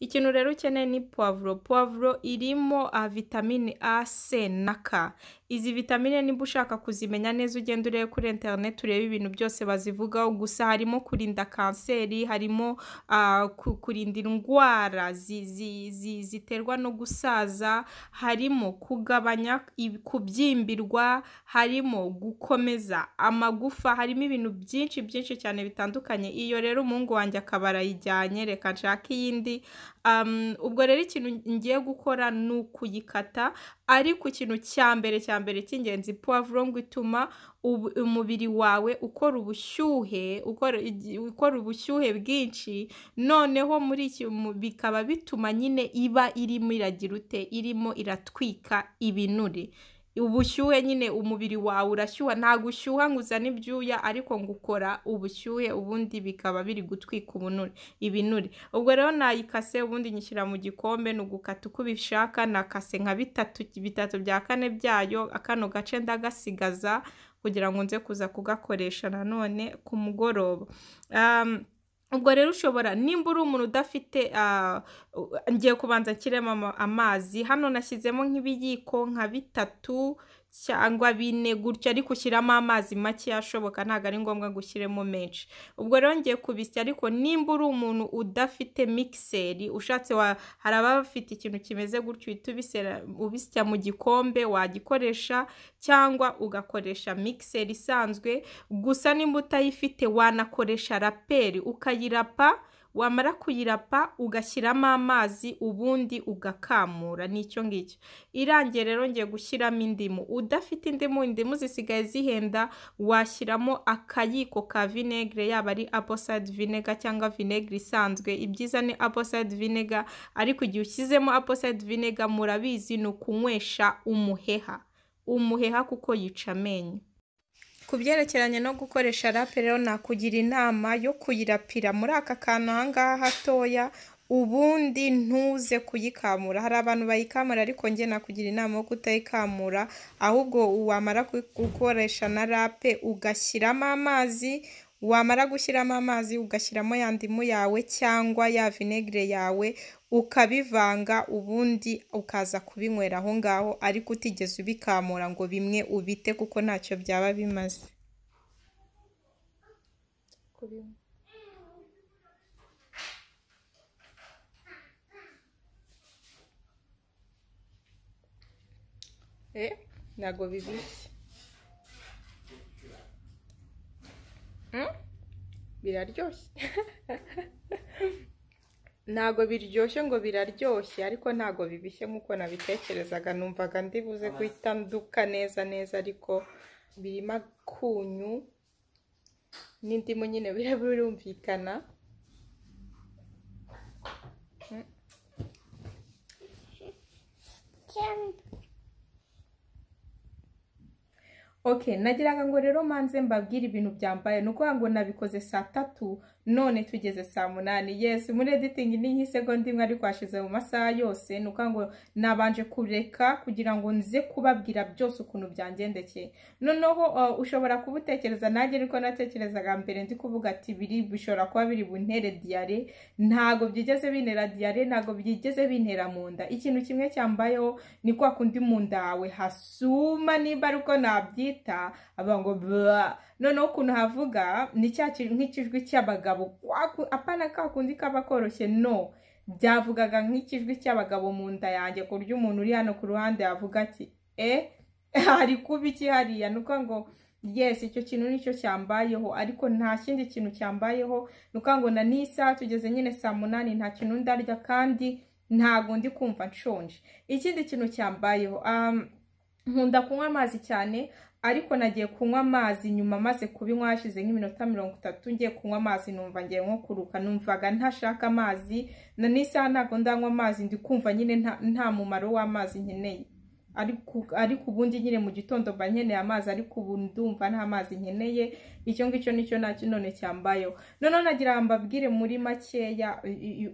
ikintu rero ukeneye ni puwavuro puwavuro irimo ah, vitamine a c na k izi vitamine niba ushaka kuzimenya neza ugenda urebe kuri interineti urebe ibintu byose bazivugaho gusa harimo kurinda kanseri harimo ah, kurinda indwara ziterwa no gusaza harimo kugabanya kubyimbirwa harimo gukomeza amagufa harimo ibintu byinshi byinshi cyane bitandukanye iyo rero umuhungu wanjye akaba arayijyanye reka nshake iyindi ubwo rero ikintu ngiye gukora ni ukuyikata ariko ikintu cya mbere cya mbere cy'ingenzi puwavuro ngo ituma umubiri wawe ukora ubushyuhe ukora ubushyuhe bwinshi noneho muri iki bikaba bituma nyine iba irimo iragira ute irimo iratwika ibinure ubushyuhe nyine umubiri wawe urashyuha ntabwo ushyuha ngo uzane ibyuya ariko ngo ukora ubushyuhe ubundi bikaba biri gutwika ubunure ibinure ubwo rero nayikase ubundi nyishyira mu gikombe ni ugukata uko ubishaka nakase nka bitatu bitatu bya kane byayo akano gace ndagasigaza kugira ngo nze kuza kugakoresha nanone ku mugoroba ubwo rero ushobora nimba uri umuntu udafite ah, ngiye kubanza nshyiremo amazi hano nashyizemo nk'ibiyiko nka bitatu cyangwa bine gutya ariko ushyiramo amazi make yashoboka ntabwo ari ngombwa gushyiremo menshi ubwo rero ngiye kubisya ariko nimba uri umuntu udafite mikiseri ushatse hari ababa bafite ikintu kimeze gutyo uhita ubisya mu gikombe wagikoresha cyangwa ugakoresha mikiseri isanzwe gusa nimba utayifite wanakoresha raperi ukayirapa wamara kuyirapa ugashyiramo amazi ubundi ugakamura ni icyo ngicyo irangiye rero ngiye gushyiramo indimu udafite indimu indimu zisigaye zihenda washyiramo akayiko ka vinegere yaba ari aposide vinega cyangwa vinegere isanzwe ibyiza ni aposide vinega ariko igihe ushyizemo aposide vinega murabizi ni ukunywesha umuheha umuheha kuko yica amenyo Ku byerekeranye no gukoresha rape rero nakugira inama yo kuyirapira muri aka kantu aha hatoya, ubundi ntuze kuyikamura. Hari abantu bayikamura ariko njye nakugira inama yo kutayikamura, ahubwo wamara gukoresha na rape ugashyiramo amazi wamara gushyiramo amazi ugashyiramo ya ndimu yawe cyangwa ya vinegere yawe ukabivanga ubundi ukaza kubinywera aho ngaho ariko utigeze ubikamura ngo bimwe ubite kuko ntacyo byaba bimaze eh? ntabwo bibishye biraryoshye ntago biryoshye ngo biraryoshye ariko ntago bibishye nk'uko nabitekerezaga numvaga ndibuze ah. guhita nduka neza neza ariko birimo akunyu n'indimu nyine birumvikana hmm. ok nagiraga ngo rero manze mbabwire ibintu byambaye ni ukuvuga ngo nabikoze saa tatu none tugeze saa munani yesi muri editingi niyo isegonda imwe ariko hashize mu masaha yose ni ukuvuga ngo nabanje kureka kugira ngo nze kubabwira byose ukuntu byangendekeye noneho uh, ushobora kuba utekereza nanjye ariko natekerezaga mbere ndi kuvuga ati biri bishobora kuba biri buntere diyare ntago byigeze bintera diyare ntago byigeze bintera mu nda ikintu kimwe cyambayeho ni kwa kundi mu nda hawe hasuma nimba ariko nabyita aba ngo bwa noneho ukuntu havuga ni cya nk'ikijwi cy'abagabo apana ka kundi kaba koroshye no byavugaga nk'ikijwi cy'abagabo mu nda yanjye ku buryo umuntu uri hano ku ruhande yavuga ati e hari kuba iki hariya nuko ngo yesi icyo kintu nicyo cyambayeho ariko nta kindi kintu cyambayeho ni ngo na n'isaha tugeze nyine saa munani nta kintu ndarya kandi ntabwo ndi kumva nshonje ikindi kintu cyambayeho nkunda kunywa amazi cyane ariko nagiye kunywa amazi nyuma maze kubinywa hashize nk'iminota mirongo itatu ngiye kunywa amazi numva ngiye nko kuruka numvaga ntashaka amazi na n'isaha ntabwo ndanywa amazi ndi kumva nyine nta mumaro w'amazi nkeneye ariko ubundi nyine mu gitondo mba nkeneye amazi ariko ubu ndumva nta mazi nkeneye icyo ngicyo nicyo nacyo none cyambayeho noneho nagira ngo mbabwire muri makeya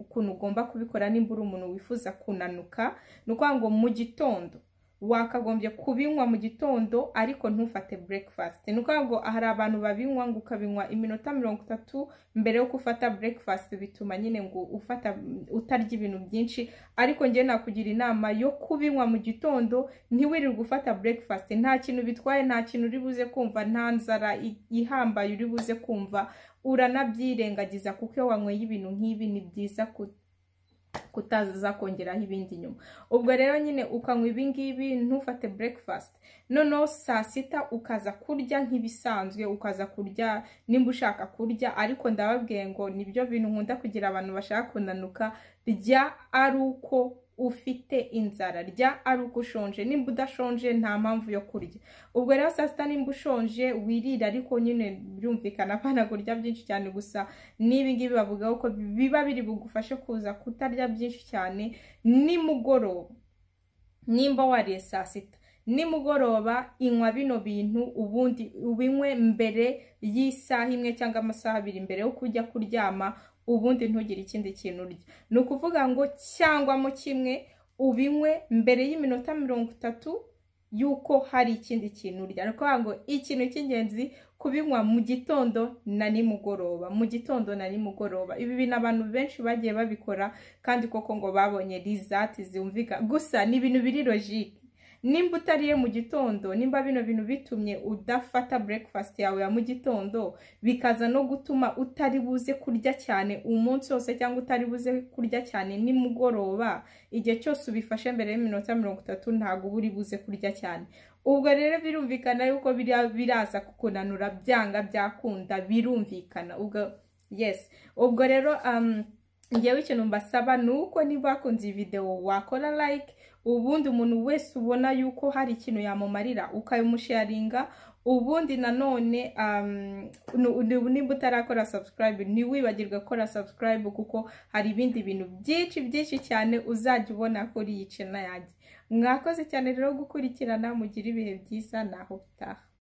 ukuntu ugomba kubikora nimba uri umuntu wifuza kunanuka ni ukuvuga ngo mu gitondo wakagombye kubinywa mu gitondo ariko ntufate breakfast ni ukuvuga hari abantu babinywa ngo ukabinywa iminota mirongo itatu mbere yo ufata breakfast bituma nyine ngo ufata utarya ibintu byinshi ariko njye nakugira inama yo kubinywa mu gitondo ntiwirirwe ufata breakfast nta kintu bitwaye nta kintu uri buze kumva nta nzara ihambaye uri buze kumva uranabyirengagiza kuko iyo wanyweye ibintu nk'ibi ni byiza kutazakongeraho ibindi nyuma ubwo rero nyine ukanywa ibingibi ntufate burekifasiti noneho saa sita ukaza kurya nk'ibisanzwe ukaza kurya nimba ushaka kurya ariko ndababwiye ngo nibyo bintu nkunda kugira abantu bashaka kunanuka rya ari uko ufite inzara rya ari uko ushonje nimba udashonje nta mpamvu yo kurya ubwo rero saa sita nimba ushonje wirira ariko nyine byumvikana abana kurya byinshi cyane gusa n'ibi ngibi bavuga ko biba biri bugufashe kuza kutarya byinshi cyane nimugoroba nimba wariye saa sita nimugoroba inywa bino bintu ubundi ubinywe mbere y'isaha imwe cyangwa amasaha abiri mbere yo kujya kuryama ubundi ntugire ikindi kintu urya ni ukuvuga ngo cyangwa mu kimwe ubinywe mbere y'iminota mirongo itatu y'uko hari ikindi kintu urya ni ukuvuga ngo ikintu cy'ingenzi kubinywa mu gitondo na nimugoroba mu gitondo na nimugoroba ibi bintu abantu benshi bagiye babikora kandi koko ngo babonye rizati zumvika gusa ni ibintu biri logike nimba utariye mu gitondo nimba bino bintu bitumye udafata burekifasiti yawe ya mu gitondo bikaza no gutuma utari buze kurya cyane umunsi wose cyangwa utari buze kurya cyane nimugoroba igihe cyose ubifashe mbere y'iminota mirongo itatu ntabwo uba uri buze kurya cyane ubwo rero birumvikana yuko biraza kukunanura byanga byakunda birumvikana ubwo yesi ubwo rero um, ngewe ikintu mbasaba ni uko niba wakunze iyi videwo wakora like ubundi umuntu wese ubona yuko hari ikintu yamumarira ukabimusharinga ubundi nanone um, nimba utarakora subscribe ntiwibagirwe gukora subscribe kuko hari ibindi bintu byinshi byinshi cyane uzajya ubona kuri iyi cena yanjye mwakoze cyane rero gukurikirana mugira ibihe byiza naho utaha